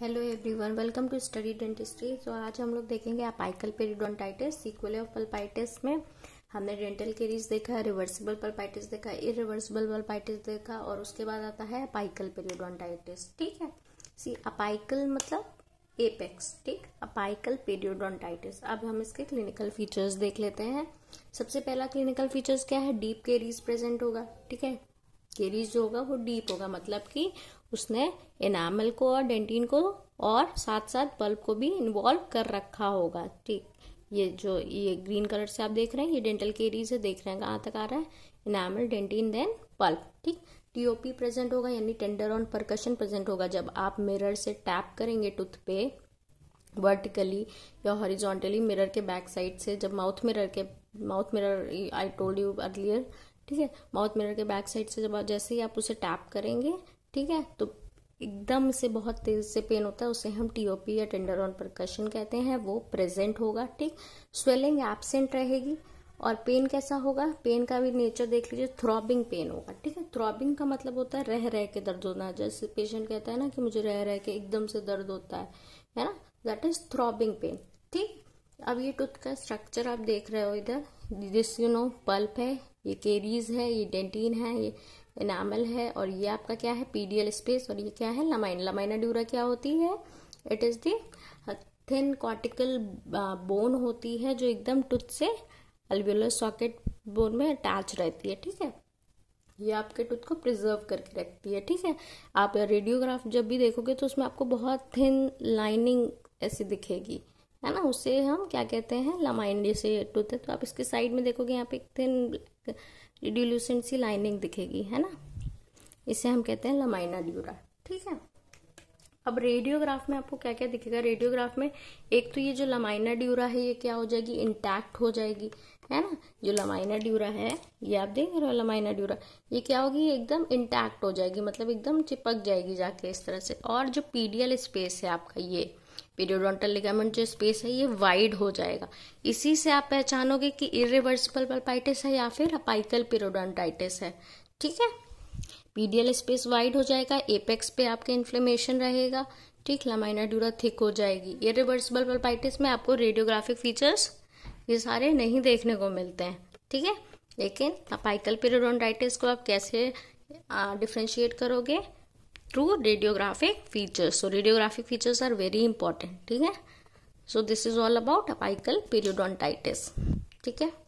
hello everyone welcome to study dentistry तो आज हम लोग देखेंगे apical periodontitis sequel of pulpitis में हमने डेंटल केरीज देखा रिवर्सिबल पल्पाइटिस देखा इरिवर्सिबल पल्पाइटिस देखा और उसके बाद आता है अपाइकल पेरिडोंटाइटिस ठीक है सी अपाइकल मतलब एपेक्स ठीक अपाइकल पेरियोडोनटाइटिस अब हम इसके क्लिनिकल फीचर्स देख लेते हैं सबसे पहला क्लिनिकल फीचर्स क्या है डीप केरीज प्रेजेंट होगा ठीक है केरीज जो होगा वो डीप होगा मतलब कि उसने एनामल को और डेंटिन को और साथ साथ बल्ब को भी इन्वॉल्व कर रखा होगा ठीक ये जो ये ग्रीन कलर से आप देख रहे हैं ये डेंटल केरीज है देख रहे हैं कहाँ तक आ रहा है इनामल डेंटिन देन बल्ब ठीक टीओपी प्रेजेंट होगा यानी टेंडर ऑन परकशन प्रेजेंट होगा जब आप मिरर से टैप करेंगे टूथ पे वर्टिकली या हॉरिजॉन्टली मिरर के बैक साइड से जब माउथ मिरर के mouth mirror I told you earlier ठीक है माउथ मिरर के बैक साइड से जब जैसे ही आप उसे टैप करेंगे ठीक है तो एकदम से बहुत तेज से पेन होता है उसे हम टीओपी या टेंडर ऑन प्रकशन कहते हैं वो प्रेजेंट होगा ठीक स्वेलिंग एबसेंट रहेगी और पेन कैसा होगा पेन का भी नेचर देख लीजिए थ्रॉबिंग पेन होगा ठीक है थ्रॉबिंग का मतलब होता है रह रह के दर्द होना जैसे पेशेंट कहता है ना कि मुझे रह रह के एकदम से दर्द होता है है ना दैट इज थ्रॉबिंग पेन ठीक अब ये टूथ का स्ट्रक्चर आप देख रहे हो इधर दिस यू नो पल्प है ये केरीज है ये डेंटीन है ये इनामल है और ये आपका क्या है पीडियल स्पेस और ये क्या है लमाइन लमाइना ड्यूरा क्या होती है it is the thin cortical bone होती है जो एकदम टुथ से अल्वियोलर सॉकेट बोन में अटैच रहती है ठीक है ये आपके टूथ को प्रिजर्व करके रखती है ठीक है आप रेडियोग्राफ जब भी देखोगे तो उसमें आपको बहुत थिन लाइनिंग ऐसी दिखेगी है ना उसे हम क्या कहते हैं लमाइन से टूथ है तो आप इसके साइड में देखोगे यहाँ पे एक थिन एक रिड्यूलूसेंट सी लाइनिंग दिखेगी है ना इसे हम कहते हैं लमाइना ड्यूरा ठीक है अब रेडियोग्राफ में आपको क्या क्या दिखेगा रेडियोग्राफ में एक तो ये जो लमाइना ड्यूरा है ये क्या हो जाएगी इंटैक्ट हो जाएगी है ना जो लमाइना ड्यूरा है ये आप देख रहे हो लमाइना ड्यूरा ये क्या होगी एकदम इंटैक्ट हो जाएगी मतलब एकदम चिपक जाएगी जाके इस तरह से और जो पीडियल स्पेस है आपका ये पीरियोडोंटल लिगामेंट जो स्पेस है ये वाइड हो जाएगा इसी से आप पहचानोगे कि इरिवर्सिबल पल्पाइटिस है या फिर अपाइकल पीरियोडोंटाइटिस है ठीक है पीडियल स्पेस वाइड हो जाएगा एपेक्स पे आपके इन्फ्लेमेशन रहेगा ठीक लमाइना ड्यूरा थिक हो जाएगी इरिवर्सिबल पल्पाइटिस में आपको रेडियोग्राफिक फीचर्स ये सारे नहीं देखने को मिलते हैं ठीक है लेकिन अपाइकल पीरियोडोंटाइटिस को आप कैसे डिफ्रेंशिएट करोगे through radiographic features so radiographic features are very important ठीक है so this is all about apical periodontitis ठीक है